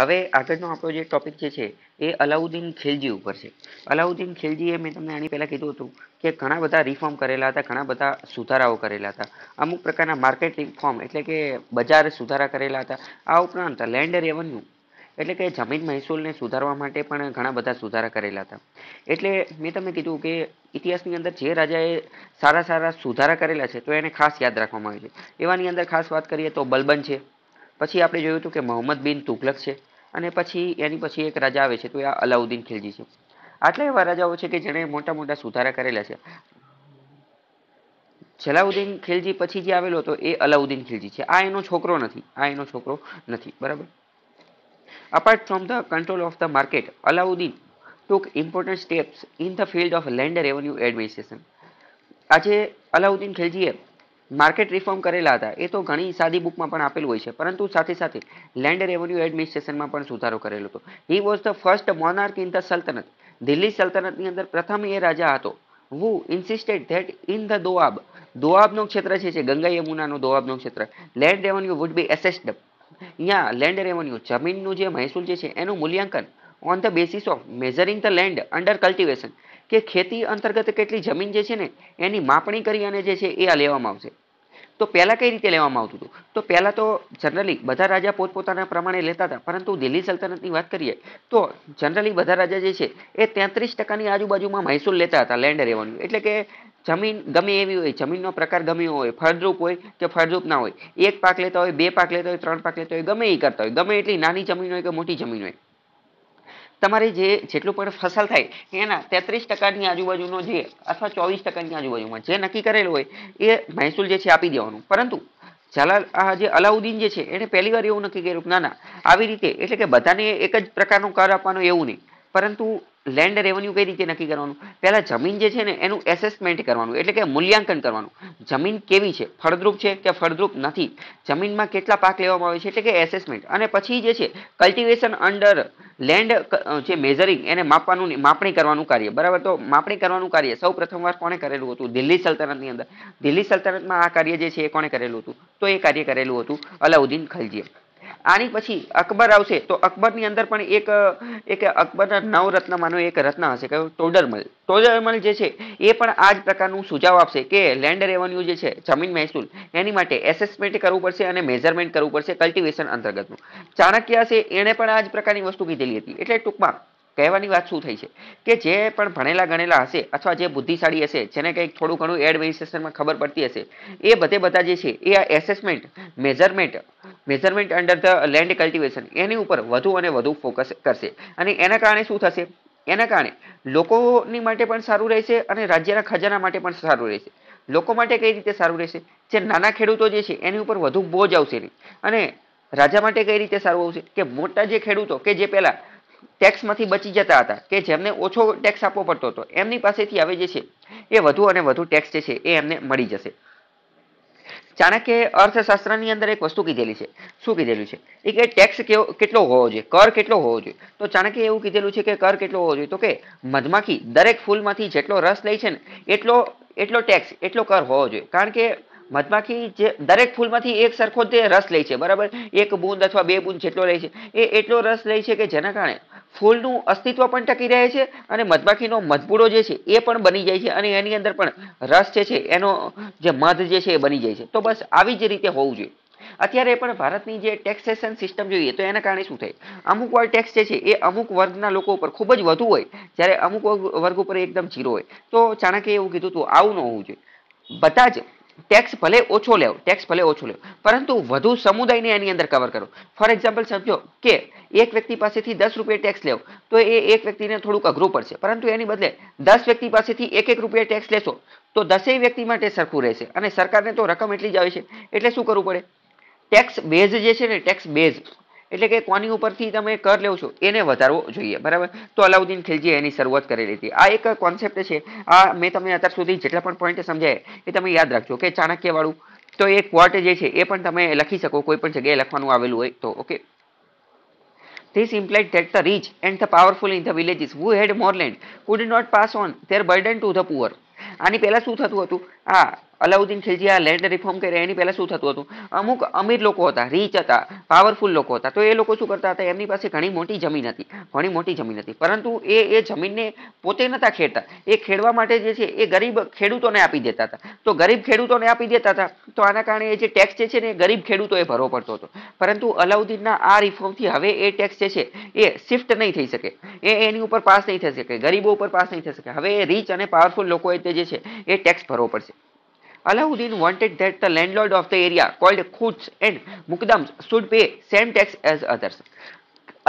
હવે આગળનો આપણો જે ટોપિક જે છે એ અલાઉદ્દીન ખિલજી ઉપર છે અલાઉદ્દીન ખિલજીએ મેં તમને આની પહેલાં કીધું હતું કે ઘણા બધા રિફોર્મ કરેલા હતા ઘણા બધા સુધારાઓ કરેલા હતા અમુક પ્રકારના માર્કેટ રિફોર્મ એટલે કે બજાર સુધારા કરેલા હતા આ ઉપરાંત લેન્ડ રેવન્યુ એટલે કે જમીન મહેસૂલને સુધારવા માટે પણ ઘણા બધા સુધારા કરેલા હતા એટલે મેં તમને કીધું કે ઇતિહાસની અંદર જે રાજાએ સારા સારા સુધારા કરેલા છે તો એને ખાસ યાદ રાખવામાં આવે છે એવાની અંદર ખાસ વાત કરીએ તો બલબન છે પછી આપણે જોયું હતું કે મોહમ્મદ બિન તુગલક છે અને પછી એની પછી એક રાજા આવે છે તો એ અલાઉદ્દીન ખિલજી છે આટલા એવા રાજાઓ છે કે જેણે મોટા મોટા સુધારા કરેલા છે જલાઉદ્દીન ખિલજી પછી જે આવેલો હતો એ અલાઉદ્દીન ખિલજી છે આ એનો છોકરો નથી આ એનો છોકરો નથી બરાબર apart from the control of the market Alauddin took important steps in the field of land revenue administration આજે અલાઉદ્દીન ખિલજીએ માર્કેટ રિફોર્મ કરેલા હતા એ તો ઘણી સાદી બુકમાં પણ આપેલું હોય છે પરંતુ સાથે સાથે લેન્ડ રેવન્યુ એડમિનિસ્ટ્રેશનમાં પણ સુધારો કરેલો હતો he was the first monarch in the Sultanate Delhi સલ્તનતની અંદર પ્રથમ એ રાજા હતો who insisted that in the Doab દોઆબનું ક્ષેત્ર છે ગંગા યમુનાનું દોઆબનું ક્ષેત્ર land revenue would be assessed અહીંયા લેન્ડ રેવન્યુ જમીનનું જે મહેસૂલ જે છે એનું મૂલ્યાંકન on the basis of measuring the land under cultivation કે ખેતી અંતર્ગત કેટલી જમીન જે છે ને એની માપણી કરી અને જે છે એ આ લેવામાં આવશે તો પહેલાં કઈ રીતે લેવામાં આવતું હતું તો પહેલાં તો જનરલી બધા રાજા પોતપોતાના પ્રમાણે લેતા હતા પરંતુ દિલ્હી સલ્તનતની વાત કરીએ તો જનરલી બધા રાજા જે છે એ તેત્રીસ ટકાની આજુબાજુમાં મહેસૂલ લેતા હતા લેન્ડ રેવન્યુ એટલે કે જમીન ગમે એવી હોય જમીનનો પ્રકાર ગમે હોય ફળદ્રુપ હોય કે ફળદ્રુપ ના હોય એક પાક લેતા હોય બે પાક લેતા હોય ત્રણ પાક લેતા હોય ગમે એ કરતા હોય ગમે એટલી નાની જમીન હોય કે મોટી જમીન હોય તમારે જે જેટલું પણ ફસલ થાય એના તેત્રીસ ટકાની આજુબાજુનો જે અથવા ચોવીસ ટકાની આજુબાજુમાં જે નક્કી કરેલું હોય એ મહેસૂલ જે છે આપી દેવાનું પરંતુ જલાલ આ જે અલાઉદ્દીન જે છે એણે પહેલી વાર એવું નક્કી કર્યું ના ના આવી રીતે એટલે કે બધાને એક જ પ્રકારનું કર આપવાનું એવું નહીં પરંતુ લેન્ડ રેવન્યુ કઈ રીતે નક્કી કરવાનું પહેલાં જમીન જે છે ને એનું એસેસમેન્ટ કરવાનું એટલે કે મૂલ્યાંકન કરવાનું જમીન કેવી છે ફળદ્રુપ છે કે ફળદ્રુપ નથી જમીનમાં કેટલા પાક લેવામાં આવે છે એટલે કે એસેસમેન્ટ અને પછી જે છે કલ્ટિવેશન અંડર લેન્ડ જે મેઝરિંગ એને માપવાનું માપણી કરવાનું કાર્ય બરાબર તો માપણી કરવાનું કાર્ય સૌ પ્રથમવાર કોણે કરેલું હતું દિલ્હી સલ્તનતની અંદર દિલ્હી સલ્તનતમાં આ કાર્ય જે છે એ કોણે કરેલું હતું તો એ કાર્ય કરેલું હતું અલાઉદ્દીન ખલજીએ આની પછી અકબર આવશે તો અકબરની અંદર પણ એક એક અકબરના નવ રત્નમાંનો એક રત્ન હશે કયો ટોડરમલ ટોડરમલ જે છે એ પણ આ જ પ્રકારનું સુઝાવ આપશે કે લેન્ડ રેવન્યુ જે છે જમીન મહેસૂલ એની માટે એસેસમેન્ટ કરવું પડશે અને મેઝરમેન્ટ કરવું પડશે કલ્ટિવેશન અંતર્ગતનું ચાણક્ય હશે એણે પણ આ જ પ્રકારની વસ્તુ કીધેલી હતી એટલે ટૂંકમાં કહેવાની વાત શું થઈ છે કે જે પણ ભણેલા ગણેલા હશે અથવા જે બુદ્ધિશાળી હશે જેને કંઈક થોડું ઘણું એડમિનિસ્ટ્રેશનમાં ખબર પડતી હશે એ બધે બધા જે છે એ આ assessment measurement measurement under the land cultivation એની ઉપર વધુ અને વધુ ફોકસ કરશે અને એના કારણે શું થશે એના કારણે લોકોની માટે પણ સારું રહેશે અને રાજ્યના ખજાના માટે પણ સારું રહેશે લોકો માટે કઈ રીતે સારું રહેશે જે નાના ખેડૂતો જે છે એની ઉપર વધુ બોજ આવશે નહીં અને રાજા માટે કઈ રીતે સારું આવશે કે મોટા જે ખેડૂતો કે જે પહેલાં ટેક્સમાંથી બચી જતા હતા કે જેમને ઓછો ટેક્સ આપવો પડતો હતો એમની પાસેથી હવે જે છે એ વધુ અને વધુ ટેક્સ જે છે એ એમને મળી જશે ચાણક્ય અર્થશાસ્ત્રની અંદર એક વસ્તુ કીધેલી છે શું કીધેલું છે એ કે ટેક્સ કેવો કેટલો હોવો જોઈએ કર કેટલો હોવો જોઈએ તો ચાણક્યએ એવું કીધેલું છે કે કર કેટલો હોવો જોઈએ તો કે મધમાખી દરેક ફૂલમાંથી જેટલો રસ લે છે ને એટલો એટલો ટેક્સ એટલો કર હોવો જોઈએ કારણ કે મધમાખી જે દરેક ફૂલમાંથી એક સરખો તે રસ લે છે બરાબર એક બૂંદ અથવા બે બૂંદ જેટલો લે છે એ એટલો રસ લે છે કે જેના કારણે ફૂલનું અસ્તિત્વ પણ ટકી રહે છે અને મધમાખીનો મધપૂડો જે છે એ પણ બની જાય છે અને એની અંદર પણ રસ જે છે એનો જે મધ જે છે એ બની જાય છે તો બસ આવી જ રીતે હોવું જોઈએ અત્યારે પણ ભારતની જે ટેક્સેશન સિસ્ટમ જોઈએ તો એના કારણે શું થાય અમુક વાર ટેક્સ જે છે એ અમુક વર્ગના લોકો ઉપર ખૂબ જ વધુ હોય જ્યારે અમુક વર્ગ ઉપર એકદમ ઝીરો હોય તો ચાણક્યે એવું કીધું હતું આવું ન હોવું જોઈએ બધા જ ટેક્સ ભલે ઓછો લેવો ટેક્સ ભલે ઓછો લેવો પરંતુ વધુ સમુદાયને એની અંદર કવર કરો ફોર એક્ઝામ્પલ સમજો કે એક વ્યક્તિ પાસેથી દસ રૂપિયા ટેક્સ લેવો તો એ એક વ્યક્તિને થોડુંક અઘરું પડશે પરંતુ એની બદલે દસ વ્યક્તિ પાસેથી એક એક રૂપિયા ટેક્સ લેશો તો દસેય વ્યક્તિ માટે સરખું રહેશે અને સરકારને તો રકમ એટલી જ આવે છે એટલે શું કરવું પડે ટેક્સ બેઝ જે છે ને ટેક્સ બેઝ એટલે કે કોની ઉપરથી તમે કર લેવો છો એને વધારવો જોઈએ બરાબર તો અલાઉદ્દીન ખિલજી એની શરૂઆત કરેલી હતી આ એક કોન્સેપ્ટ છે આ મેં તમને અત્યાર સુધી જેટલા પણ પોઈન્ટ સમજાય એ તમે યાદ રાખજો કે ચાણક્યવાળું તો એ ક્વોટ જે છે એ પણ તમે લખી શકો કોઈ પણ જગ્યાએ લખવાનું આવેલું હોય તો okay This implied that the rich and the powerful in the villages who had more could not pass on their their to the the આની પહેલાં શું થતું હતું આ અલાઉદ્દીન આ લેન્ડ રિફોર્મ કર્યા એની પહેલાં શું થતું હતું અમુક અમીર લોકો હતા રીચ હતા પાવરફુલ લોકો હતા તો એ લોકો શું કરતા હતા એમની પાસે ઘણી મોટી જમીન હતી ઘણી મોટી જમીન હતી પરંતુ એ એ જમીનને પોતે નહોતા ખેડતા એ ખેડવા માટે જે છે એ ગરીબ ખેડૂતોને આપી દેતા હતા તો ગરીબ ખેડૂતોને આપી દેતા હતા તો આના કારણે એ જે ટેક્સ જે છે ને એ ગરીબ ખેડૂતોએ ભરવો પડતો હતો પરંતુ અલાઉદ્દીનના આ રિફોર્મથી હવે એ ટેક્સ જે છે એ શિફ્ટ નહીં થઈ શકે એ એની ઉપર પાસ નહીં થઈ શકે ગરીબો ઉપર પાસ નહીં થઈ શકે હવે રીચ અને પાવરફુલ લોકોએ તે જે છે એ ટેક્સ ભરવો પડશે Alauddin wanted that the landlord of the area called Khuts and Mukdams should pay same tax as others.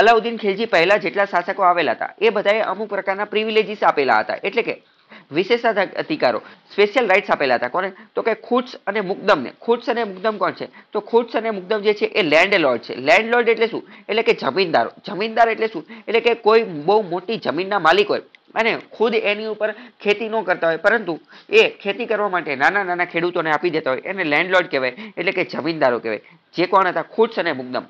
Alauddin Khilji પહેલા જેટલા શાસકો આવેલા હતા એ બધાએ અમુક પ્રકારના પ્રિવિલેજીસ આપેલા હતા એટલે કે વિશેષાધિકારો સ્પેશિયલ રાઇટ્સ આપેલા હતા કોને તો કે ખુટ્સ અને મુકદમને ખુટ્સ અને મુકદમ કોણ છે તો ખુટ્સ અને મુકદમ જે છે એ લેન્ડલોર્ડ છે લેન્ડલોર્ડ એટલે શું એટલે કે જમીનદારો જમીનદાર એટલે શું એટલે કે કોઈ બહુ મોટી જમીનના માલિક હોય અને ખુદ એની ઉપર ખેતી ન કરતા હોય પરંતુ એ ખેતી કરવા માટે નાના નાના ખેડૂતોને આપી દેતા હોય એને લેન્ડલોર્ડ કહેવાય એટલે કે જમીનદારો કહેવાય જે કોણ હતા ખૂટ્સ અને મુગ્દમ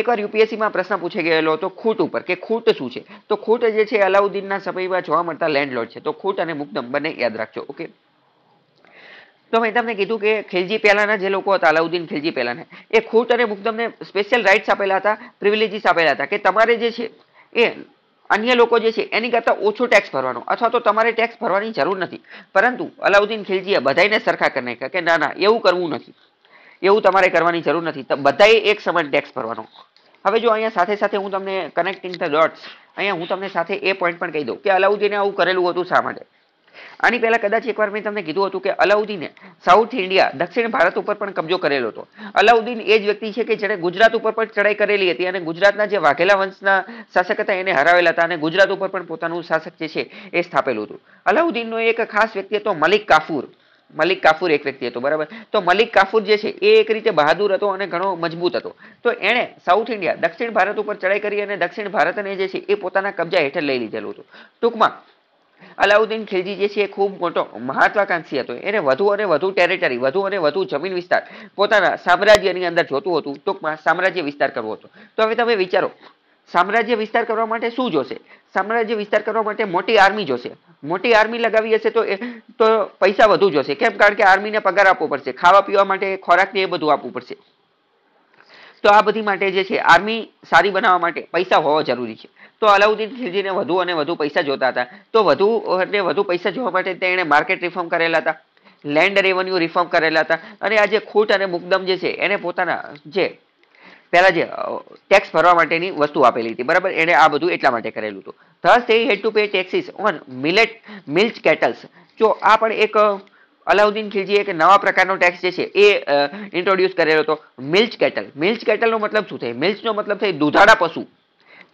એકવાર યુપીએસસીમાં પ્રશ્ન પૂછાઈ ગયેલો હતો ખૂટ ઉપર કે ખૂટ શું છે તો ખૂટ જે છે અલાઉદ્દીનના સમયમાં જોવા મળતા લેન્ડલોર્ડ છે તો ખૂટ અને મુગ્દમ બંને યાદ રાખજો ઓકે તો મેં તમને કીધું કે ખિલજી પહેલાંના જે લોકો હતા અલાઉદ્દીન ખિલજી પહેલાંના એ ખૂટ અને મુકદમને સ્પેશિયલ રાઇટ્સ આપેલા હતા પ્રિવિલેજીસ આપેલા હતા કે તમારે જે છે એ અન્ય લોકો જે છે એની કરતાં ઓછો ટેક્સ ભરવાનો અથવા તો તમારે ટેક્સ ભરવાની જરૂર નથી પરંતુ અલાઉદ્દીન ખિલજીએ બધાને સરખા કરી નાખ્યા કે ના ના એવું કરવું નથી એવું તમારે કરવાની જરૂર નથી બધાએ એક સમાન ટેક્સ ભરવાનો હવે જો અહીંયા સાથે સાથે હું તમને કનેક્ટિંગ ધ ડોટ્સ અહીંયા હું તમને સાથે એ પોઈન્ટ પણ કહી દઉં કે અલાઉદ્દીને આવું કરેલું હતું શા માટે આની પહેલાં કદાચ એકવાર મેં તમને કીધું હતું કે અલાઉદ્દીને સાઉથ ઇન્ડિયા દક્ષિણ ભારત ઉપર પણ કબજો કરેલો હતો અલાઉદ્દીન એ જ વ્યક્તિ છે કે જેણે ગુજરાત ઉપર પણ ચડાઈ કરેલી હતી અને ગુજરાતના જે વાઘેલા વંશના શાસક હતા એને હરાવેલા હતા અને ગુજરાત ઉપર પણ પોતાનું શાસક જે છે એ સ્થાપેલું હતું અલાઉદ્દીનનો એક ખાસ વ્યક્તિ હતો મલિક કાફુર મલિક કાફુર એક વ્યક્તિ હતો બરાબર તો મલિક કાફુર જે છે એ એક રીતે બહાદુર હતો અને ઘણો મજબૂત હતો તો એણે સાઉથ ઇન્ડિયા દક્ષિણ ભારત ઉપર ચડાઈ કરી અને દક્ષિણ ભારતને જે છે એ પોતાના કબજા હેઠળ લઈ લીધેલું હતું ટૂંકમાં અલાઉદ્દીન ખિલજી જે છે એ ખૂબ મોટો મહત્વાકાંક્ષી હતો એને વધુ અને વધુ ટેરેટરી વધુ અને વધુ જમીન વિસ્તાર પોતાના સામ્રાજ્યની અંદર જોતું હતું ટૂંકમાં સામ્રાજ્ય વિસ્તાર કરવો હતો તો હવે તમે વિચારો સામ્રાજ્ય વિસ્તાર કરવા માટે શું જોશે સામ્રાજ્ય વિસ્તાર કરવા માટે મોટી આર્મી જોશે મોટી આર્મી લગાવી હશે તો તો પૈસા વધુ જોશે કેમ કારણ કે આર્મીને પગાર આપવો પડશે ખાવા પીવા માટે ખોરાકને એ બધું આપવું પડશે તો આ બધી માટે જે છે આર્મી સારી બનાવવા માટે પૈસા હોવા જરૂરી છે તો અલાઉદ્દીન ખિલજીને વધુ અને વધુ પૈસા જોતા હતા તો વધુ અને વધુ પૈસા જોવા માટે તેણે માર્કેટ રિફોર્મ કરેલા હતા લેન્ડ રેવન્યુ રિફોર્મ કરેલા હતા અને આ જે ખૂટ અને મુકદમ જે છે એને પોતાના જે પહેલાં જે ટેક્સ ભરવા માટેની વસ્તુ આપેલી હતી બરાબર એણે આ બધું એટલા માટે કરેલું હતું થર્સ એ had to pay taxes on millet milch cattles જો આ પણ એક અલાઉદ્દીન ખિલજીએ એક નવા પ્રકારનો ટેક્સ જે છે એ ઇન્ટ્રોડ્યુસ કરેલો હતો મિલ્ચ કેટલ મિલ્ચ કેટલનો મતલબ શું થાય મિલ્ચનો મતલબ થાય દૂધાળા પશુ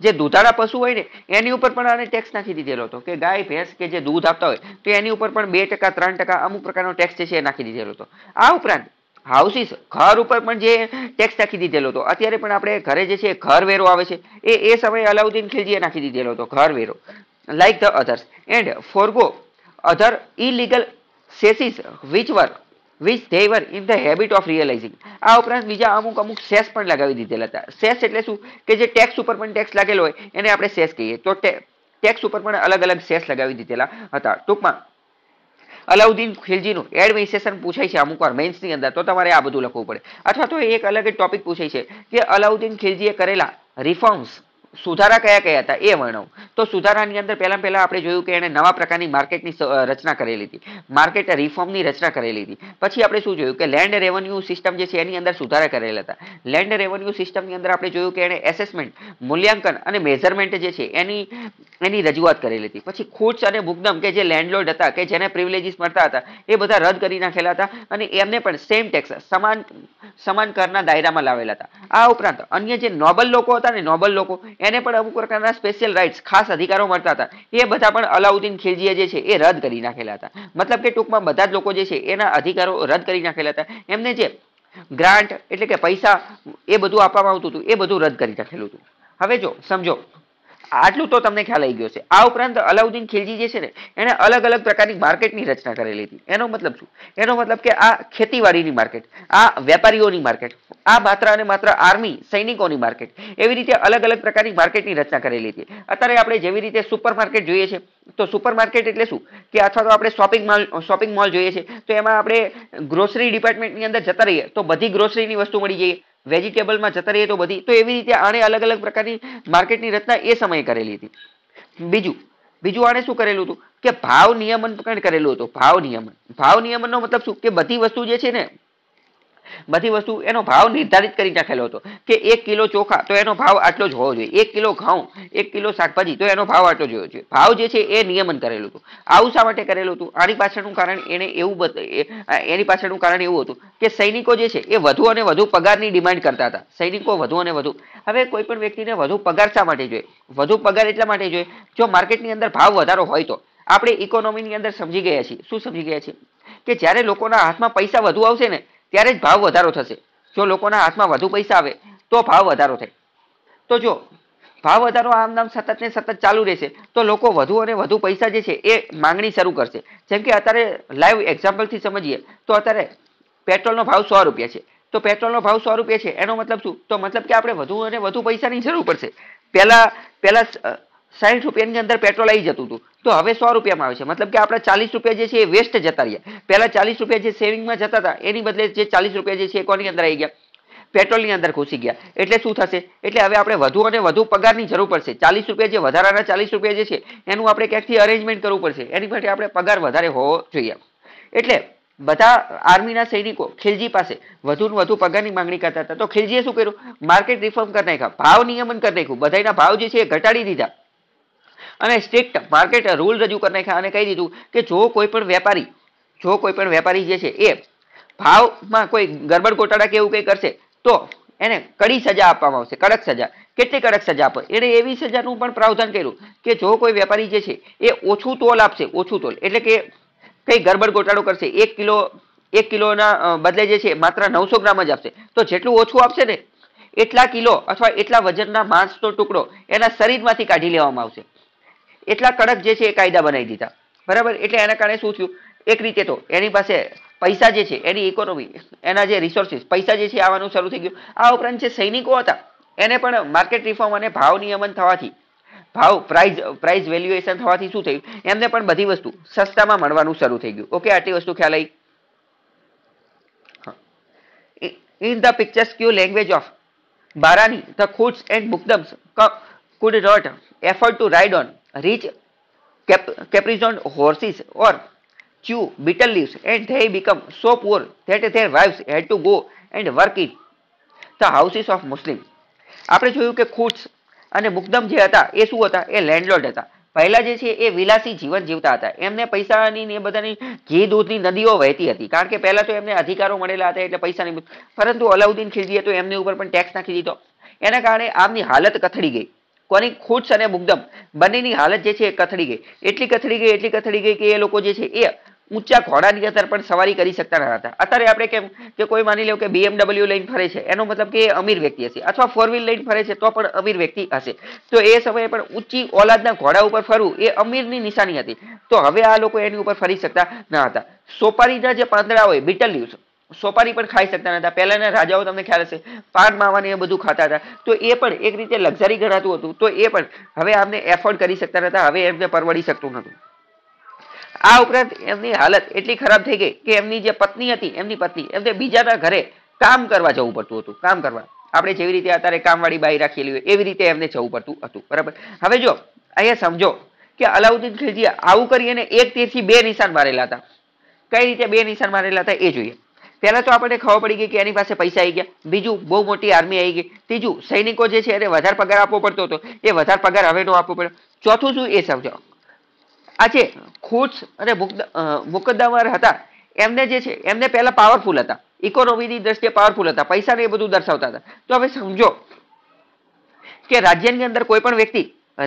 જે દૂધાળા પશુ હોય ને એની ઉપર પણ આને ટેક્સ નાખી દીધેલો હતો કે ગાય ભેંસ કે જે દૂધ આપતા હોય તો એની ઉપર પણ બે ટકા ત્રણ ટકા અમુક પ્રકારનો ટેક્સ જે છે એ નાખી દીધેલો હતો આ ઉપરાંત હાઉસીસ ઘર ઉપર પણ જે ટેક્સ નાખી દીધેલો હતો અત્યારે પણ આપણે ઘરે જે છે ઘર વેરો આવે છે એ એ સમયે અલાઉદ્દીન ખિલજીએ નાખી દીધેલો હતો ઘર વેરો like the others and forgo other illegal cesses which work which they were in the habit of realizing આ ઉપરાંત બીજા અમુક અમુક સેસ પણ લગાવી દીધેલા હતા સેસ એટલે શું કે જે ટેક્સ ઉપર પણ ટેક્સ લાગેલો હોય એને આપણે સેસ કહીએ તો ટેક્સ ઉપર પણ અલગ અલગ સેસ લગાવી દીધેલા હતા ટૂંકમાં અલાઉદ્દીન ખિલજીનું એડમિનિસ્ટ્રેશન પૂછાય છે અમુક વાર મેન્સની અંદર તો તમારે આ બધું લખવું પડે અથવા તો એક અલગ ટોપિક પૂછાય છે કે અલાઉદ્દીન ખિલજીએ કરેલા રિફોર્મ્સ સુધારા કયા કયા હતા એ વર્ણવું તો સુધારાની અંદર પહેલાં પહેલાં આપણે જોયું કે એણે નવા પ્રકારની માર્કેટની રચના કરેલી હતી માર્કેટ રિફોર્મની રચના કરેલી હતી પછી આપણે શું જોયું કે લેન્ડ રેવન્યુ સિસ્ટમ જે છે એની અંદર સુધારા કરેલા હતા લેન્ડ રેવન્યુ સિસ્ટમની અંદર આપણે જોયું કે એણે એસેસમેન્ટ મૂલ્યાંકન અને મેઝરમેન્ટ જે છે એની એની રજૂઆત કરેલી હતી પછી ખુચ અને મુગદમ કે જે લેન્ડલોર્ડ હતા કે જેને પ્રિવિલેજીસ મળતા હતા એ બધા રદ કરી નાખેલા હતા અને એમને પણ સેમ ટેક્સ સમાન સમાન કરના દાયરામાં લાવેલા હતા આ ઉપરાંત અન્ય જે નોબલ લોકો હતા ને નોબલ લોકો એને પણ અમુક પ્રકારના સ્પેશિયલ રાઇટ્સ ખાસ અધિકારો મળતા હતા એ બધા પણ અલાઉદ્દીન ખિલજીએ જે છે એ રદ કરી નાખેલા હતા મતલબ કે ટૂંકમાં બધા જ લોકો જે છે એના અધિકારો રદ કરી નાખેલા હતા એમને જે ગ્રાન્ટ એટલે કે પૈસા એ બધું આપવામાં આવતું હતું એ બધું રદ કરી નાખેલું હતું હવે જો સમજો આટલું તો તમને ખ્યાલ આવી ગયો છે આ ઉપરાંત અલાઉદ્દીન ખિલજી જે છે ને એણે અલગ અલગ પ્રકારની માર્કેટની રચના કરેલી હતી એનો મતલબ શું એનો મતલબ કે આ ખેતીવાડીની માર્કેટ આ વેપારીઓની માર્કેટ આ માત્ર અને માત્ર આર્મી સૈનિકોની માર્કેટ એવી રીતે અલગ અલગ પ્રકારની માર્કેટની રચના કરેલી હતી અત્યારે આપણે જેવી રીતે સુપરમાર્કેટ જોઈએ છે તો સુપર માર્કેટ એટલે શું કે અથવા તો આપણે શોપિંગ મોલ શોપિંગ મોલ જોઈએ છે તો એમાં આપણે ગ્રોસરી ડિપાર્ટમેન્ટની અંદર જતા રહીએ તો બધી ગ્રોસરીની વસ્તુ મળી જઈએ વેજીટેબલમાં જતા રહીએ તો બધી તો એવી રીતે આણે અલગ અલગ પ્રકારની માર્કેટની રચના એ સમયે કરેલી હતી બીજું બીજું આણે શું કરેલું હતું કે ભાવ નિયમન પણ કરેલું હતું ભાવ નિયમન ભાવ નિયમનનો મતલબ શું કે બધી વસ્તુ જે છે ને બધી વસ્તુ એનો ભાવ નિર્ધારિત કરી નાખેલો હતો કે એક કિલો ચોખા તો એનો ભાવ આટલો જ હોવો જોઈએ એક કિલો ઘઉં એક કિલો શાકભાજી તો એનો ભાવ આટલો જ હોવો જોઈએ ભાવ જે છે એ નિયમન કરેલું હતું આવું શા માટે કરેલું હતું આની પાછળનું કારણ એને એવું એની પાછળનું કારણ એવું હતું કે સૈનિકો જે છે એ વધુ અને વધુ પગારની ડિમાન્ડ કરતા હતા સૈનિકો વધુ અને વધુ હવે કોઈ પણ વ્યક્તિને વધુ પગાર શા માટે જોઈએ વધુ પગાર એટલા માટે જોઈએ જો માર્કેટની અંદર ભાવ વધારો હોય તો આપણે ઇકોનોમીની અંદર સમજી ગયા છીએ શું સમજી ગયા છીએ કે જ્યારે લોકોના હાથમાં પૈસા વધુ આવશે ને ત્યારે જ ભાવ વધારો થશે જો લોકોના હાથમાં વધુ પૈસા આવે તો ભાવ વધારો થાય તો જો ભાવ વધારો આમ નામ સતત ને સતત ચાલુ રહેશે તો લોકો વધુ અને વધુ પૈસા જે છે એ માંગણી શરૂ કરશે જેમ કે અત્યારે લાઈવ એક્ઝામ્પલથી સમજીએ તો અત્યારે પેટ્રોલનો ભાવ સો રૂપિયા છે તો પેટ્રોલનો ભાવ સો રૂપિયા છે એનો મતલબ શું તો મતલબ કે આપણે વધુ અને વધુ પૈસાની જરૂર પડશે પહેલાં પહેલાં સાઠ રૂપિયાની અંદર પેટ્રોલ આવી જતું હતું તો હવે સો રૂપિયામાં આવે છે મતલબ કે આપણા ચાલીસ રૂપિયા જે છે એ વેસ્ટ જતા રહ્યા પહેલા ચાલીસ રૂપિયા જે સેવિંગમાં જતા હતા એની બદલે જે ચાલીસ રૂપિયા જે છે એ કોની અંદર આવી ગયા પેટ્રોલની અંદર ઘૂસી ગયા એટલે શું થશે એટલે હવે આપણે વધુ અને વધુ પગારની જરૂર પડશે ચાલીસ રૂપિયા જે વધારાના ચાલીસ રૂપિયા જે છે એનું આપણે ક્યાંકથી અરેન્જમેન્ટ કરવું પડશે એની માટે આપણે પગાર વધારે હોવો જોઈએ એટલે બધા આર્મીના સૈનિકો ખિલજી પાસે વધુ ને વધુ પગારની માંગણી કરતા હતા તો ખિલજીએ શું કર્યું માર્કેટ રિફોર્મ કરી નાખ્યા ભાવ નિયમન કરી નાખ્યું બધાના ભાવ જે છે એ ઘટાડી દીધા અને સ્ટ્રિક્ટ માર્કેટ રૂલ રજૂ કરી નાખ્યા અને કહી દીધું કે જો કોઈ પણ વેપારી જો કોઈ પણ વેપારી જે છે એ ભાવમાં કોઈ ગરબડ ગોટાળા કે એવું કંઈ કરશે તો એને કડી સજા આપવામાં આવશે કડક સજા કેટલી કડક સજા આપે એણે એવી સજાનું પણ પ્રાવધાન કર્યું કે જો કોઈ વેપારી જે છે એ ઓછું તોલ આપશે ઓછું તોલ એટલે કે કંઈ ગરબડ ગોટાળો કરશે એક કિલો એક કિલોના બદલે જે છે માત્ર નવસો ગ્રામ જ આપશે તો જેટલું ઓછું આપશે ને એટલા કિલો અથવા એટલા વજનના માંસનો ટુકડો એના શરીરમાંથી કાઢી લેવામાં આવશે એટલા કડક જે છે એ કાયદા બનાવી દીધા બરાબર એટલે એના કારણે શું થયું એક રીતે તો એની પાસે પૈસા જે છે એની ઇકોનોમી એના જે રિસોર્સિસ પૈસા જે છે આવવાનું શરૂ થઈ ગયું આ ઉપરાંત જે સૈનિકો હતા એને પણ માર્કેટ રિફોર્મ અને ભાવ નિયમન થવાથી ભાવ પ્રાઇઝ પ્રાઇઝ વેલ્યુએશન થવાથી શું થયું એમને પણ બધી વસ્તુ સસ્તામાં મળવાનું શરૂ થઈ ગયું ઓકે આટલી વસ્તુ ખ્યાલ આવી in the picturesque language of Barani the khuts and muqaddams could not afford to ride on rich cap capricon horses or chew bitter leaves and they become so poor that their wives had to go and work in the houses of Muslim આપણે જોયું કે ખૂટ્સ અને મુકદમ જે હતા એ શું હતા એ લેન્ડલોર્ડ હતા પહેલાં જે છે એ વિલાસી જીવન જીવતા હતા એમને પૈસાની ને બધાની ઘી દૂધની નદીઓ વહેતી હતી કારણ કે પહેલાં તો એમને અધિકારો મળેલા હતા એટલે પૈસાની પરંતુ અલાઉદ્દીન ખિલજીએ તો એમની ઉપર પણ ટેક્સ નાખી દીધો એના કારણે આમની હાલત કથળી ગઈ કોની ખુશ અને મુગ્ધમ બંનેની હાલત જે છે એ કથળી ગઈ એટલી કથળી ગઈ એટલી કથળી ગઈ કે એ લોકો જે છે એ ઊંચા ઘોડાની અંદર પણ સવારી કરી શકતા ન હતા અત્યારે આપણે કેમ કે કોઈ માની લો કે બીએમડબલ્યુ લઈને ફરે છે એનો મતલબ કે એ અમીર વ્યક્તિ હશે અથવા ફોર વ્હીલ લઈને ફરે છે તો પણ અમીર વ્યક્તિ હશે તો એ સમયે પણ ઊંચી ઓલાદના ઘોડા ઉપર ફરવું એ અમીરની નિશાની હતી તો હવે આ લોકો એની ઉપર ફરી શકતા ન હતા સોપારીના જે પાંદડા હોય બીટલ લીવ્સ સોપારી પણ ખાઈ શકતા નતા પહેલાના રાજાઓ તમને ખ્યાલ હશે પાન માવાની એ બધું ખાતા હતા તો એ પણ એક રીતે લક્ઝરી ગણાતું હતું તો એ પણ હવે આમને એફોર્ડ કરી શકતા નતા હવે એમને પરવડી શકતું નતું આ ઉપરાંત એમની હાલત એટલી ખરાબ થઈ ગઈ કે એમની જે પત્ની હતી એમની પત્ની એમને બીજાના ઘરે કામ કરવા જવું પડતું હતું કામ કરવા આપણે જેવી રીતે અત્યારે કામવાળી બાઈ રાખેલી હોય એવી રીતે એમને જવું પડતું હતું બરાબર હવે જો અહીંયા સમજો કે અલાઉદ્દીન ખિલજીએ આવું કરીને એક તીરથી બે નિશાન મારેલા હતા કઈ રીતે બે નિશાન મારેલા હતા એ જોઈએ પહેલા તો આપણને ખબર પડી ગઈ કે એની પાસે પૈસા આવી ગયા બીજું બહુ મોટી આર્મી આવી ગઈ ત્રીજું સૈનિકો જે છે એને વધારે પગાર આપવો પડતો હતો એ વધારે પગાર હવે નો આપવો પડ્યો ચોથું શું એ સમજાવો આજે છે ખુટ્સ અને મુકદ્દમાર હતા એમને જે છે એમને પહેલા પાવરફુલ હતા ઇકોનોમીની દ્રષ્ટિએ પાવરફુલ હતા પૈસાને એ બધું દર્શાવતા હતા તો હવે સમજો કે રાજ્યની અંદર કોઈ પણ વ્યક્તિ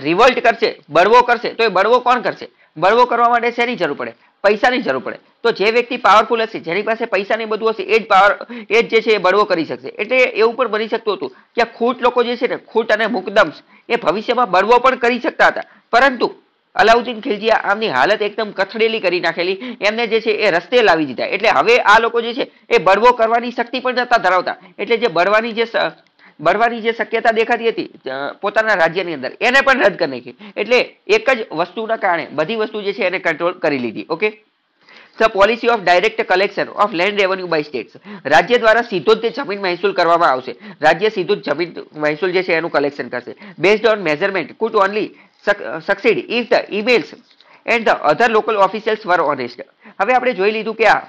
રિવોલ્ટ કરશે બળવો કરશે તો એ બળવો કોણ કરશે બળવો કરવા માટે શેની જરૂર પડે પૈસાની જરૂર પડે તો જે વ્યક્તિ પાવરફુલ હશે જેની પાસે પૈસા ને બધું હશે એ જ પાવર એ જ જે છે એ બળવો કરી શકશે એટલે એવું પણ બની શકતું હતું કે ખૂટ લોકો જે છે ને ખૂટ અને મુકદમ્સ એ ભવિષ્યમાં બળવો પણ કરી શકતા હતા પરંતુ અલાઉદ્દીન ખિલજીએ આમની હાલત એકદમ કથળેલી કરી નાખેલી એમને જે છે એ રસ્તે લાવી દીધા એટલે હવે આ લોકો જે છે એ બળવો કરવાની શક્તિ પણ નતા ધરાવતા એટલે જે બળવાની જે બરવાની જે શક્યતા દેખાતી હતી પોતાના રાજ્યની અંદર એને પણ રદ કરી નાખી એટલે એક જ વસ્તુના કારણે બધી વસ્તુ જે છે એને કંટ્રોલ કરી લીધી okay the policy of direct collection of land revenue by states રાજ્ય દ્વારા સીધો જ તે જમીન મહેસૂલ કરવામાં આવશે રાજ્ય સીધું જ જમીન મહેસૂલ જે છે એનું કલેક્શન કરશે based on measurement could only succeed if the amils and the other local officials were honest હવે આપણે જોઈ લીધું કે આ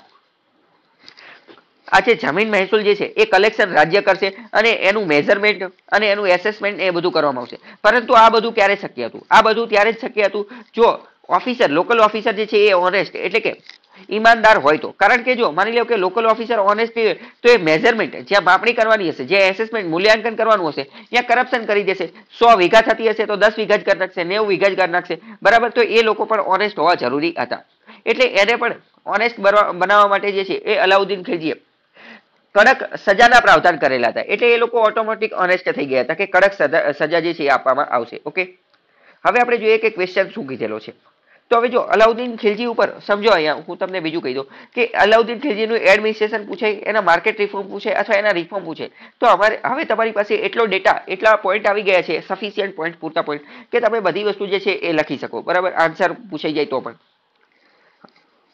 આ જે જમીન મહેસૂલ જે છે એ કલેક્શન રાજ્ય કરશે અને એનું મેઝરમેન્ટ અને એનું એસેસમેન્ટ એ બધું કરવામાં આવશે પરંતુ આ બધું ક્યારે શક્ય હતું આ બધું ત્યારે જ શક્ય હતું જો ઓફિસર લોકલ ઓફિસર જે છે એ ઓનેસ્ટ એટલે કે ઈમાનદાર હોય તો કારણ કે જો માની લો કે લોકલ ઓફિસર ઓનેસ્ટ તો એ મેઝરમેન્ટ જ્યાં માપણી કરવાની હશે જ્યાં એસેસમેન્ટ મૂલ્યાંકન કરવાનું હશે ત્યાં કરપ્શન કરી દેશે સો વીઘા થતી હશે તો દસ વીઘા જ કરી નાખશે નેવું વીઘા જ કરી નાખશે બરાબર તો એ લોકો પણ ઓનેસ્ટ હોવા જરૂરી હતા એટલે એને પણ ઓનેસ્ટ બનાવવા માટે જે છે એ અલાઉદ્દીન ખિલજીએ કડક સજાના પ્રાવધાન કરેલા હતા એટલે એ લોકો ઓટોમેટિક અનેસ્ટ થઈ ગયા હતા કે કડક સજા જે છે એ આપવામાં આવશે ઓકે હવે આપણે જોઈએ કે ક્વેશ્ચન શું કીધેલો છે તો હવે જો અલાઉદ્દીન ખિલજી ઉપર સમજો અહીંયા હું તમને બીજું કહી દઉં કે અલાઉદ્દીન ખિલજીનું એડમિનિસ્ટ્રેશન પૂછે એના માર્કેટ રિફોર્મ પૂછે અથવા એના રિફોર્મ પૂછે તો અમારે હવે તમારી પાસે એટલો ડેટા એટલા પોઈન્ટ આવી ગયા છે સફિશિયન્ટ પોઈન્ટ પૂરતા પોઈન્ટ કે તમે બધી વસ્તુ જે છે એ લખી શકો બરાબર આન્સર પૂછાઈ જાય તો પણ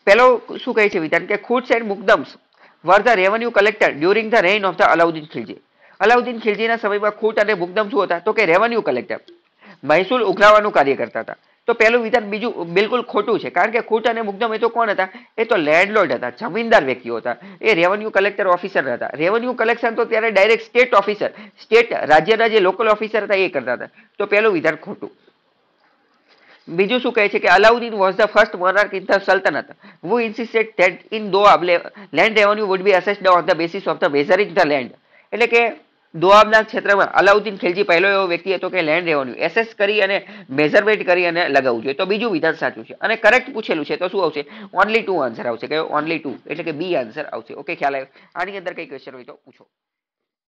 પહેલો શું કહે છે વિધાન કે khuts and muqaddams were the revenue collected during the reign of the Alauddin Khilji Alauddin ખિલજીના સમયમાં ખૂટ અને મુકદમ શું હતા તો કે રેવન્યુ કલેક્ટર મહેસૂલ ઉઘરાવવાનું કાર્ય કરતા હતા તો પહેલું વિધાન બીજું બિલકુલ ખોટું છે કારણ કે ખૂટ અને મુકદમ એ તો કોણ હતા એ તો લેન્ડલોર્ડ હતા જમીનદાર વ્યક્તિઓ હતા એ રેવન્યુ કલેક્ટર ઓફિસર હતા રેવન્યુ કલેક્શન તો ત્યારે ડાયરેક્ટ સ્ટેટ ઓફિસર સ્ટેટ રાજ્યના જે લોકલ ઓફિસર હતા એ કરતા હતા તો પહેલું વિધાન ખોટું બીજું શું કહે છે કે Alauddin was the first monarch in the Sultanate who insisted that in Doab land revenue would be assessed on the basis of the measuring the land એટલે કે દોઆબના ક્ષેત્રમાં અલાઉદ્દીન ખિલજી પહેલો એવો વ્યક્તિ હતો કે લેન્ડ રેવન્યુ એસેસ કરી અને મેઝરમેન્ટ કરી અને લગાવવું જોઈએ તો બીજું વિધાન સાચું છે અને કરેક્ટ પૂછેલું છે તો શું આવશે ઓનલી ટુ આન્સર આવશે કે ઓનલી ટુ એટલે કે બી આન્સર આવશે ઓકે ખ્યાલ આવ્યો આની અંદર કઈ ક્વેશ્ચન હોય તો પૂછો